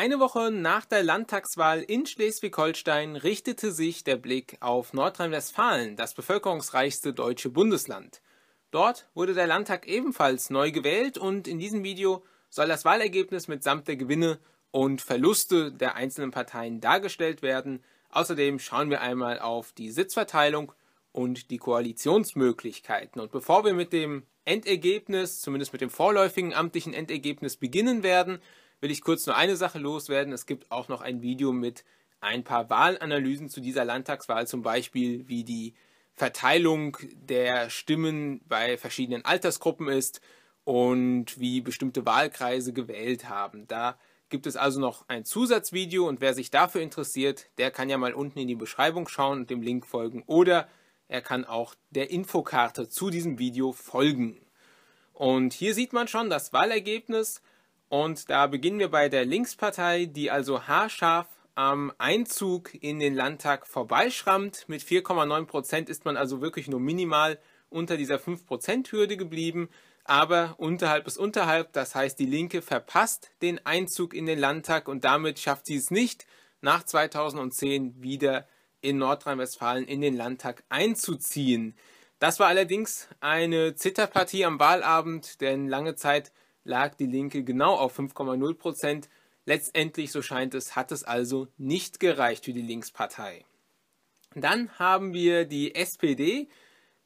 Eine Woche nach der Landtagswahl in Schleswig-Holstein richtete sich der Blick auf Nordrhein-Westfalen, das bevölkerungsreichste deutsche Bundesland. Dort wurde der Landtag ebenfalls neu gewählt und in diesem Video soll das Wahlergebnis mitsamt der Gewinne und Verluste der einzelnen Parteien dargestellt werden. Außerdem schauen wir einmal auf die Sitzverteilung und die Koalitionsmöglichkeiten. Und bevor wir mit dem Endergebnis, zumindest mit dem vorläufigen amtlichen Endergebnis beginnen werden, will ich kurz nur eine Sache loswerden. Es gibt auch noch ein Video mit ein paar Wahlanalysen zu dieser Landtagswahl, zum Beispiel wie die Verteilung der Stimmen bei verschiedenen Altersgruppen ist und wie bestimmte Wahlkreise gewählt haben. Da gibt es also noch ein Zusatzvideo und wer sich dafür interessiert, der kann ja mal unten in die Beschreibung schauen und dem Link folgen oder er kann auch der Infokarte zu diesem Video folgen. Und hier sieht man schon das Wahlergebnis und da beginnen wir bei der Linkspartei, die also haarscharf am Einzug in den Landtag vorbeischrammt. Mit 4,9 Prozent ist man also wirklich nur minimal unter dieser 5%-Hürde prozent geblieben, aber unterhalb ist unterhalb. Das heißt, die Linke verpasst den Einzug in den Landtag und damit schafft sie es nicht, nach 2010 wieder in Nordrhein-Westfalen in den Landtag einzuziehen. Das war allerdings eine Zitterpartie am Wahlabend, denn lange Zeit lag die Linke genau auf 5,0 Prozent. Letztendlich, so scheint es, hat es also nicht gereicht für die Linkspartei. Dann haben wir die SPD,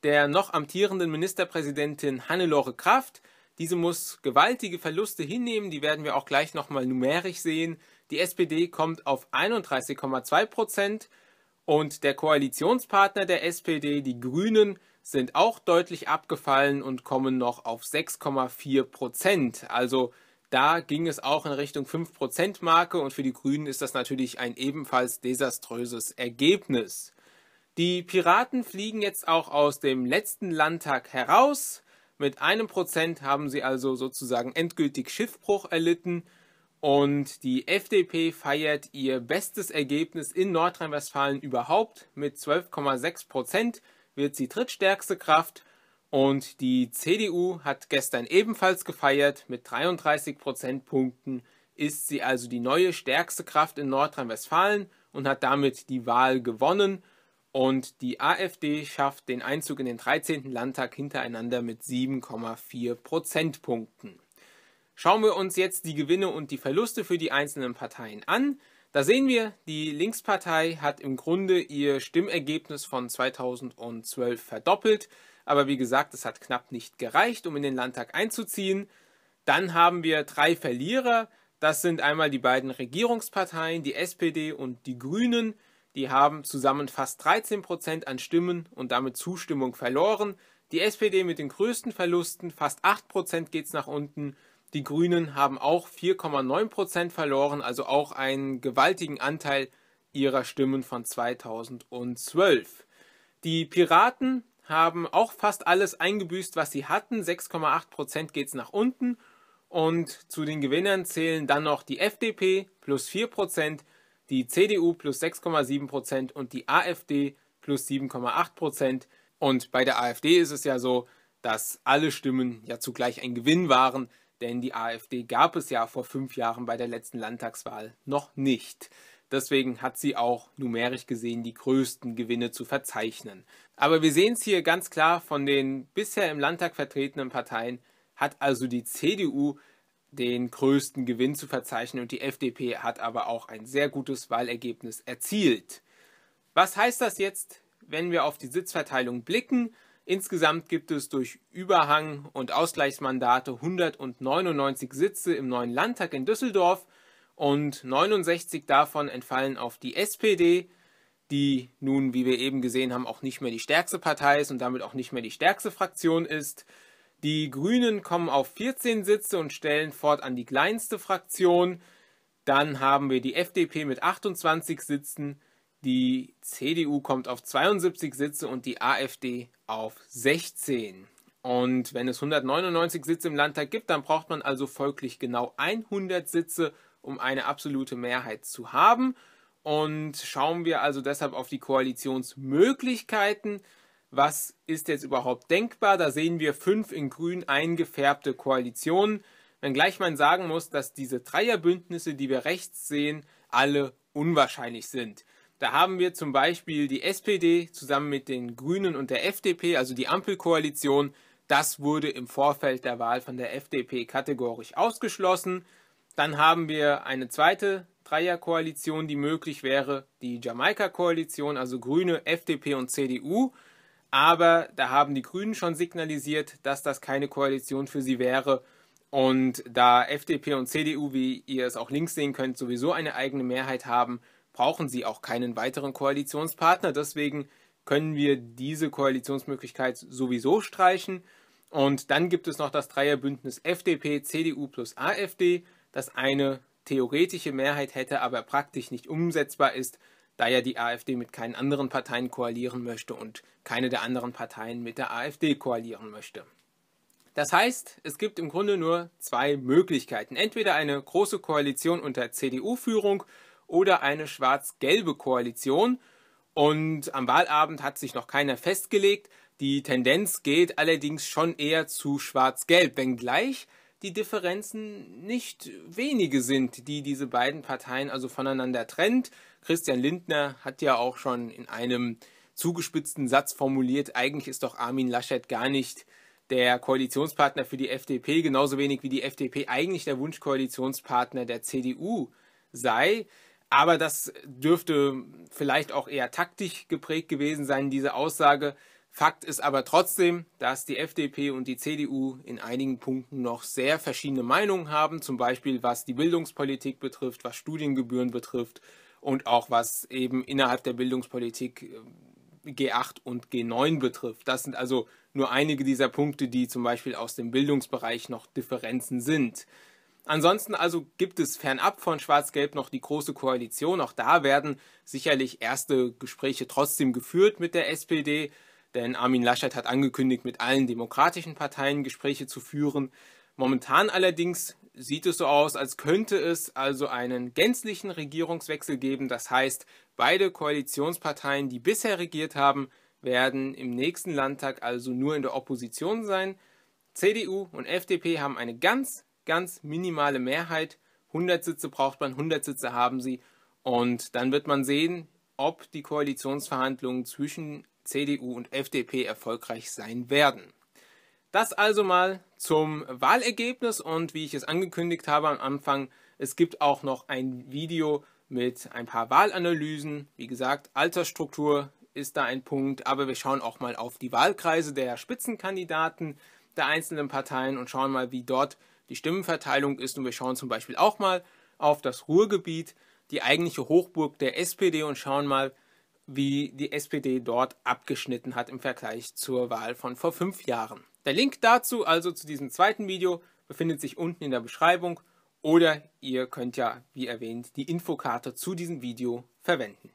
der noch amtierenden Ministerpräsidentin Hannelore Kraft. Diese muss gewaltige Verluste hinnehmen, die werden wir auch gleich nochmal numerisch sehen. Die SPD kommt auf 31,2 Prozent und der Koalitionspartner der SPD, die Grünen, sind auch deutlich abgefallen und kommen noch auf 6,4 Prozent. Also da ging es auch in Richtung 5 Prozent Marke und für die Grünen ist das natürlich ein ebenfalls desaströses Ergebnis. Die Piraten fliegen jetzt auch aus dem letzten Landtag heraus. Mit einem Prozent haben sie also sozusagen endgültig Schiffbruch erlitten. Und die FDP feiert ihr bestes Ergebnis in Nordrhein-Westfalen überhaupt mit 12,6 Prozent wird sie drittstärkste Kraft und die CDU hat gestern ebenfalls gefeiert. Mit 33 Prozentpunkten ist sie also die neue stärkste Kraft in Nordrhein-Westfalen und hat damit die Wahl gewonnen. Und die AfD schafft den Einzug in den 13. Landtag hintereinander mit 7,4 Prozentpunkten. Schauen wir uns jetzt die Gewinne und die Verluste für die einzelnen Parteien an. Da sehen wir, die Linkspartei hat im Grunde ihr Stimmergebnis von 2012 verdoppelt, aber wie gesagt, es hat knapp nicht gereicht, um in den Landtag einzuziehen. Dann haben wir drei Verlierer. Das sind einmal die beiden Regierungsparteien, die SPD und die Grünen. Die haben zusammen fast 13 an Stimmen und damit Zustimmung verloren. Die SPD mit den größten Verlusten, fast 8 geht es nach unten die Grünen haben auch 4,9 Prozent verloren, also auch einen gewaltigen Anteil ihrer Stimmen von 2012. Die Piraten haben auch fast alles eingebüßt, was sie hatten. 6,8 Prozent geht es nach unten. Und zu den Gewinnern zählen dann noch die FDP plus 4 Prozent, die CDU plus 6,7 Prozent und die AfD plus 7,8 Prozent. Und bei der AfD ist es ja so, dass alle Stimmen ja zugleich ein Gewinn waren. Denn die AfD gab es ja vor fünf Jahren bei der letzten Landtagswahl noch nicht. Deswegen hat sie auch numerisch gesehen die größten Gewinne zu verzeichnen. Aber wir sehen es hier ganz klar von den bisher im Landtag vertretenen Parteien, hat also die CDU den größten Gewinn zu verzeichnen und die FDP hat aber auch ein sehr gutes Wahlergebnis erzielt. Was heißt das jetzt, wenn wir auf die Sitzverteilung blicken? Insgesamt gibt es durch Überhang und Ausgleichsmandate 199 Sitze im neuen Landtag in Düsseldorf und 69 davon entfallen auf die SPD, die nun, wie wir eben gesehen haben, auch nicht mehr die stärkste Partei ist und damit auch nicht mehr die stärkste Fraktion ist. Die Grünen kommen auf 14 Sitze und stellen fortan die kleinste Fraktion. Dann haben wir die FDP mit 28 Sitzen, die CDU kommt auf 72 Sitze und die AfD auf 16. Und wenn es 199 Sitze im Landtag gibt, dann braucht man also folglich genau 100 Sitze, um eine absolute Mehrheit zu haben. Und schauen wir also deshalb auf die Koalitionsmöglichkeiten. Was ist jetzt überhaupt denkbar? Da sehen wir fünf in grün eingefärbte Koalitionen, wenngleich man sagen muss, dass diese Dreierbündnisse, die wir rechts sehen, alle unwahrscheinlich sind. Da haben wir zum Beispiel die SPD zusammen mit den Grünen und der FDP, also die Ampelkoalition. Das wurde im Vorfeld der Wahl von der FDP kategorisch ausgeschlossen. Dann haben wir eine zweite Dreierkoalition, die möglich wäre, die Jamaika-Koalition, also Grüne, FDP und CDU. Aber da haben die Grünen schon signalisiert, dass das keine Koalition für sie wäre. Und da FDP und CDU, wie ihr es auch links sehen könnt, sowieso eine eigene Mehrheit haben, brauchen sie auch keinen weiteren Koalitionspartner. Deswegen können wir diese Koalitionsmöglichkeit sowieso streichen. Und dann gibt es noch das Dreierbündnis FDP, CDU plus AfD, das eine theoretische Mehrheit hätte, aber praktisch nicht umsetzbar ist, da ja die AfD mit keinen anderen Parteien koalieren möchte und keine der anderen Parteien mit der AfD koalieren möchte. Das heißt, es gibt im Grunde nur zwei Möglichkeiten. Entweder eine große Koalition unter CDU-Führung oder eine schwarz-gelbe Koalition. Und am Wahlabend hat sich noch keiner festgelegt. Die Tendenz geht allerdings schon eher zu schwarz-gelb, wenngleich die Differenzen nicht wenige sind, die diese beiden Parteien also voneinander trennt. Christian Lindner hat ja auch schon in einem zugespitzten Satz formuliert, eigentlich ist doch Armin Laschet gar nicht der Koalitionspartner für die FDP, genauso wenig wie die FDP eigentlich der Wunschkoalitionspartner der CDU sei. Aber das dürfte vielleicht auch eher taktisch geprägt gewesen sein, diese Aussage. Fakt ist aber trotzdem, dass die FDP und die CDU in einigen Punkten noch sehr verschiedene Meinungen haben, zum Beispiel was die Bildungspolitik betrifft, was Studiengebühren betrifft und auch was eben innerhalb der Bildungspolitik äh, G8 und G9 betrifft. Das sind also nur einige dieser Punkte, die zum Beispiel aus dem Bildungsbereich noch Differenzen sind. Ansonsten also gibt es fernab von Schwarz-Gelb noch die Große Koalition. Auch da werden sicherlich erste Gespräche trotzdem geführt mit der SPD, denn Armin Laschet hat angekündigt, mit allen demokratischen Parteien Gespräche zu führen. Momentan allerdings sieht es so aus, als könnte es also einen gänzlichen Regierungswechsel geben. Das heißt, beide Koalitionsparteien, die bisher regiert haben, werden im nächsten Landtag also nur in der Opposition sein. CDU und FDP haben eine ganz ganz minimale Mehrheit. 100 Sitze braucht man, 100 Sitze haben sie. Und dann wird man sehen, ob die Koalitionsverhandlungen zwischen CDU und FDP erfolgreich sein werden. Das also mal zum Wahlergebnis und wie ich es angekündigt habe am Anfang, es gibt auch noch ein Video mit ein paar Wahlanalysen. Wie gesagt, Altersstruktur ist da ein Punkt, aber wir schauen auch mal auf die Wahlkreise der Spitzenkandidaten der einzelnen Parteien und schauen mal, wie dort die Stimmenverteilung ist, und wir schauen zum Beispiel auch mal auf das Ruhrgebiet, die eigentliche Hochburg der SPD und schauen mal, wie die SPD dort abgeschnitten hat im Vergleich zur Wahl von vor fünf Jahren. Der Link dazu, also zu diesem zweiten Video, befindet sich unten in der Beschreibung oder ihr könnt ja, wie erwähnt, die Infokarte zu diesem Video verwenden.